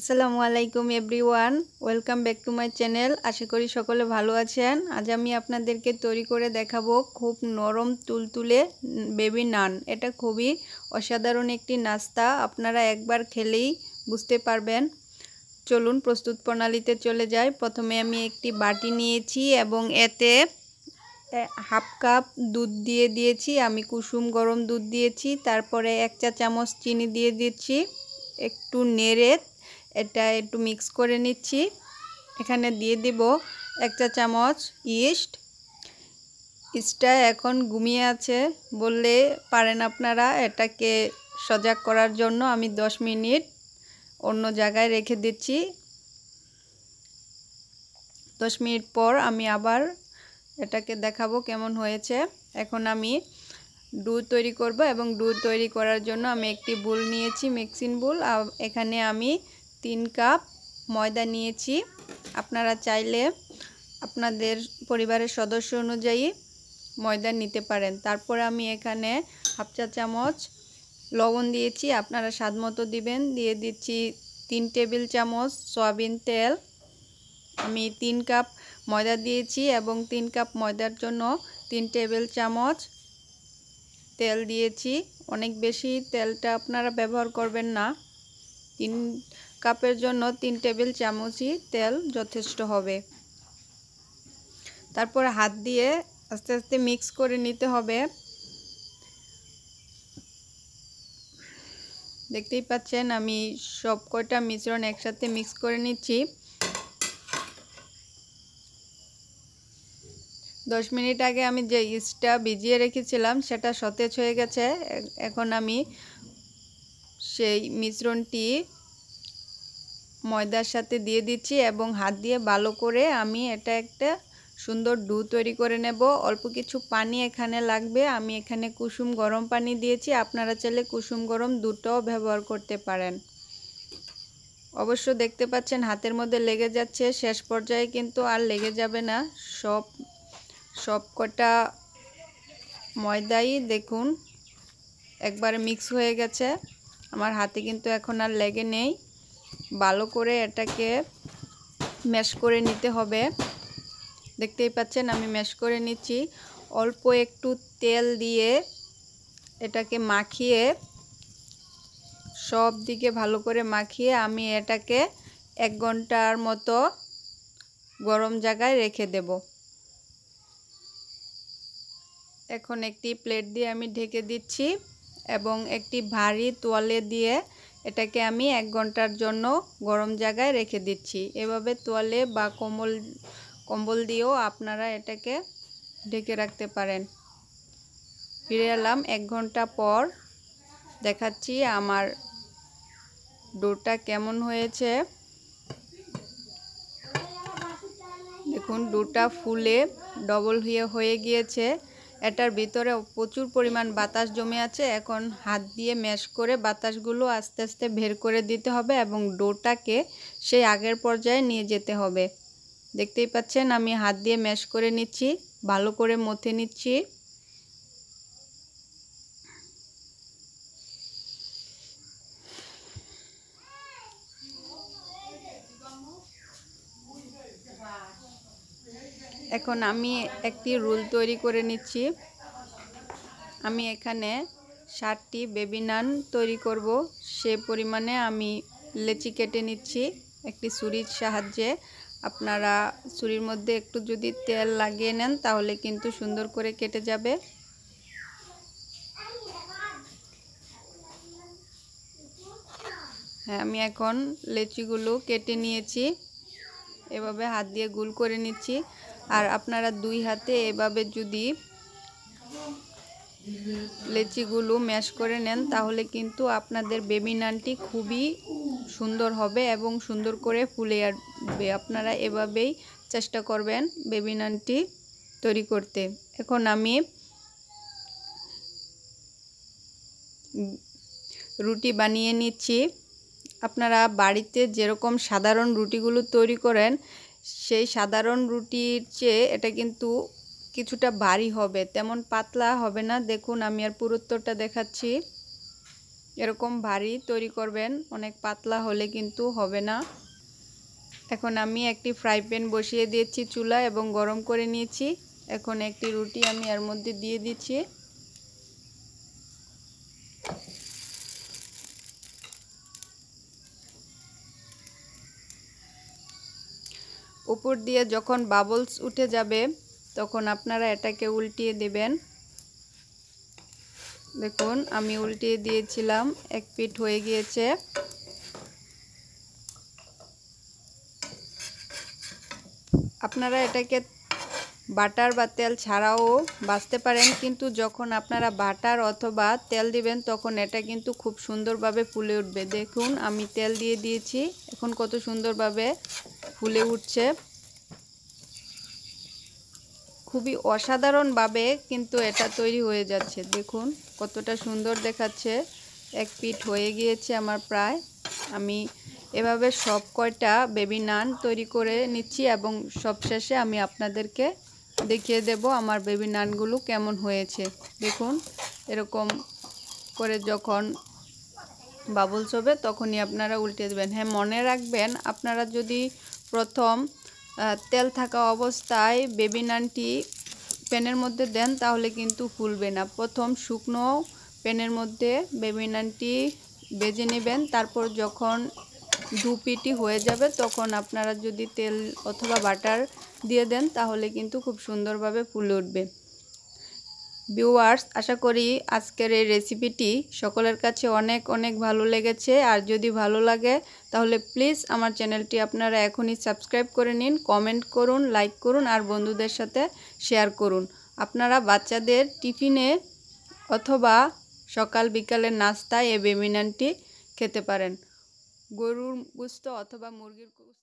আসসালামু আলাইকুম everyone welcome back to my channel আশা করি সকলে ভালো আছেন আজ আমি আপনাদেরকে তৈরি করে দেখাবো খুব নরম তুলতুলে বেবি নান এটা খুবই অসাধারণ একটি নাস্তা আপনারা একবার খেলেই বুঝতে পারবেন চলুন প্রস্তুত প্রণালীতে চলে যাই প্রথমে আমি একটি বাটি নিয়েছি এবং এতে হাফ কাপ দুধ দিয়ে দিয়েছি আমি কুসুম গরম দুধ দিয়েছি তারপরে এক চা চামচ চিনি দিয়ে দিচ্ছি একটু নেড়ে এটা একটু মিক্স করে নিচ্ছি এখানে দিয়ে দিব এক চা চামচ ইস্ট ইস্টটা এখন ঘুমিয়ে আছে বললে পারেন আপনারা এটাকে সজাগ করার জন্য আমি দশ মিনিট অন্য জায়গায় রেখে দিচ্ছি দশ মিনিট পর আমি আবার এটাকে দেখাবো কেমন হয়েছে এখন আমি ডু তৈরি করব এবং ডু তৈরি করার জন্য আমি একটি বুল নিয়েছি মিক্সিং বুল এখানে আমি তিন কাপ ময়দা নিয়েছি আপনারা চাইলে আপনাদের পরিবারের সদস্য অনুযায়ী ময়দা নিতে পারেন তারপর আমি এখানে হাফ চা চামচ লবণ দিয়েছি আপনারা স্বাদ মতো দেবেন দিয়ে দিচ্ছি তিন টেবিল চামচ সয়াবিন তেল আমি তিন কাপ ময়দা দিয়েছি এবং তিন কাপ ময়দার জন্য তিন টেবিল চামচ তেল দিয়েছি অনেক বেশি তেলটা আপনারা ব্যবহার করবেন না তিন কাপের জন্য তিন টেবিল চামচই তেল যথেষ্ট হবে তারপর হাত দিয়ে আস্তে আস্তে মিক্স করে নিতে হবে দেখতেই পাচ্ছেন আমি সব কয়টা মিশ্রণ একসাথে মিক্স করে নিচ্ছি দশ মিনিট আগে আমি যে ইস্টটা ভিজিয়ে রেখেছিলাম সেটা সতেজ হয়ে গেছে এখন আমি সেই মিশ্রণটি ময়দার সাথে দিয়ে দিচ্ছি এবং হাত দিয়ে ভালো করে আমি এটা একটা সুন্দর ডু তৈরি করে নেব অল্প কিছু পানি এখানে লাগবে আমি এখানে কুসুম গরম পানি দিয়েছি আপনারা চাইলে কুসুম গরম দুটোও ব্যবহার করতে পারেন অবশ্য দেখতে পাচ্ছেন হাতের মধ্যে লেগে যাচ্ছে শেষ পর্যায়ে কিন্তু আর লেগে যাবে না সব সব কটা ময়দাই দেখুন একবারে মিক্স হয়ে গেছে আমার হাতে কিন্তু এখন আর লেগে নেই ভালো করে এটাকে ম্যাশ করে নিতে হবে দেখতেই পাচ্ছেন আমি ম্যাশ করে নিচ্ছি অল্প একটু তেল দিয়ে এটাকে মাখিয়ে সব দিকে ভালো করে মাখিয়ে আমি এটাকে এক ঘন্টার মতো গরম জায়গায় রেখে দেব এখন একটি প্লেট দিয়ে আমি ঢেকে দিচ্ছি এবং একটি ভারী তোয়ালে দিয়ে এটাকে আমি এক ঘন্টার জন্য গরম জায়গায় রেখে দিচ্ছি এভাবে তোয়ালে বা কম্বল কম্বল দিয়েও আপনারা এটাকে ঢেকে রাখতে পারেন ফিরে এলাম এক ঘন্টা পর দেখাচ্ছি আমার ডোটা কেমন হয়েছে দেখুন ডোটা ফুলে ডবল হয়ে হয়ে গিয়েছে এটার ভিতরে প্রচুর পরিমাণ বাতাস জমে আছে এখন হাত দিয়ে ম্যাশ করে বাতাসগুলো আস্তে আস্তে বের করে দিতে হবে এবং ডোটাকে সেই আগের পর্যায়ে নিয়ে যেতে হবে দেখতেই পাচ্ছেন আমি হাত দিয়ে ম্যাশ করে নিচ্ছি ভালো করে মথে নিচ্ছি এখন আমি একটি রুল তৈরি করে নিচ্ছি আমি এখানে ষাটটি বেবি নান তৈরি করব সে পরিমাণে আমি লেচি কেটে নিচ্ছি একটি ছুরির সাহায্যে আপনারা ছুরির মধ্যে একটু যদি তেল লাগিয়ে নেন তাহলে কিন্তু সুন্দর করে কেটে যাবে হ্যাঁ আমি এখন লেচিগুলো কেটে নিয়েছি এভাবে হাত দিয়ে গুল করে নিচ্ছি আর আপনারা দুই হাতে এভাবে যদি লেচিগুলো ম্যাশ করে নেন তাহলে কিন্তু আপনাদের বেবি নানটি খুবই সুন্দর হবে এবং সুন্দর করে ফুলে আসবে আপনারা এভাবেই চেষ্টা করবেন বেবি নানটি তৈরি করতে এখন আমি রুটি বানিয়ে নিচ্ছি আপনারা বাড়িতে যেরকম সাধারণ রুটিগুলো তৈরি করেন সেই সাধারণ রুটির চেয়ে এটা কিন্তু কিছুটা ভারী হবে তেমন পাতলা হবে না দেখুন আমি আর পুরুত্বটা দেখাচ্ছি এরকম ভারী তৈরি করবেন অনেক পাতলা হলে কিন্তু হবে না এখন আমি একটি ফ্রাই প্যান বসিয়ে দিয়েছি চুলা এবং গরম করে নিয়েছি এখন একটি রুটি আমি এর মধ্যে দিয়ে দিচ্ছি উপর দিয়ে যখন বাবলস উঠে যাবে তখন আপনারা এটাকে উল্টিয়ে দেবেন দেখুন আমি উল্টিয়ে দিয়েছিলাম এক পিট হয়ে গিয়েছে আপনারা এটাকে বাটার বা তেল ছাড়াও বাঁচতে পারেন কিন্তু যখন আপনারা বাটার অথবা তেল দিবেন তখন এটা কিন্তু খুব সুন্দরভাবে ফুলে উঠবে দেখুন আমি তেল দিয়ে দিয়েছি এখন কত সুন্দরভাবে ফুলে উঠছে খুবই অসাধারণভাবে কিন্তু এটা তৈরি হয়ে যাচ্ছে দেখুন কতটা সুন্দর দেখাচ্ছে এক পিঠ হয়ে গিয়েছে আমার প্রায় আমি এভাবে সব কয়টা বেবি নান তৈরি করে নিচ্ছি এবং সবশেষে আমি আপনাদেরকে দেখিয়ে দেব আমার বেবি নানগুলো কেমন হয়েছে দেখুন এরকম করে যখন বাবুল চবে তখনই আপনারা উল্টে দেবেন হ্যাঁ মনে রাখবেন আপনারা যদি প্রথম তেল থাকা অবস্থায় বেবি নানটি প্যানের মধ্যে দেন তাহলে কিন্তু ফুলবে না প্রথম শুকনো প্যানের মধ্যে বেবি নানটি বেজে নেবেন তারপর যখন দু পিটি হয়ে যাবে তখন আপনারা যদি তেল অথবা বাটার দিয়ে দেন তাহলে কিন্তু খুব সুন্দরভাবে ফুলে উঠবে ভিউয়ার্স আশা করি আজকের এই রেসিপিটি সকলের কাছে অনেক অনেক ভালো লেগেছে আর যদি ভালো লাগে তাহলে প্লিজ আমার চ্যানেলটি আপনারা এখনই সাবস্ক্রাইব করে নিন কমেন্ট করুন লাইক করুন আর বন্ধুদের সাথে শেয়ার করুন আপনারা বাচ্চাদের টিফিনে অথবা সকাল বিকালের নাস্তায় এই বেমিনানটি খেতে পারেন গরুর গোস্ত অথবা মুরগির গোস্ত